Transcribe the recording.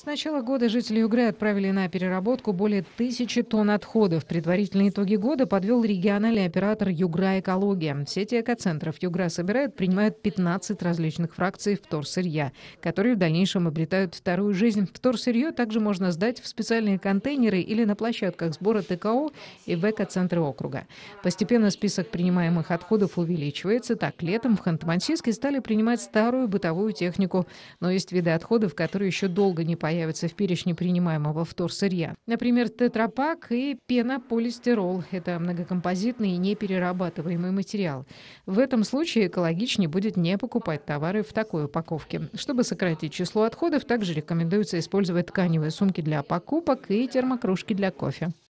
С начала года жители Югры отправили на переработку более тысячи тонн отходов. Предварительные итоги года подвел региональный оператор «Югра Экология». В сети экоцентров «Югра собирает» принимают 15 различных фракций вторсырья, которые в дальнейшем обретают вторую жизнь. Вторсырье также можно сдать в специальные контейнеры или на площадках сбора ТКО и в экоцентры округа. Постепенно список принимаемых отходов увеличивается. Так, летом в Ханты-Мансийске стали принимать старую бытовую технику. Но есть виды отходов, которые еще долго не появятся появятся в перечне принимаемого вторсырья. Например, тетрапак и пенополистирол – это многокомпозитный и неперерабатываемый материал. В этом случае экологичнее будет не покупать товары в такой упаковке. Чтобы сократить число отходов, также рекомендуется использовать тканевые сумки для покупок и термокружки для кофе.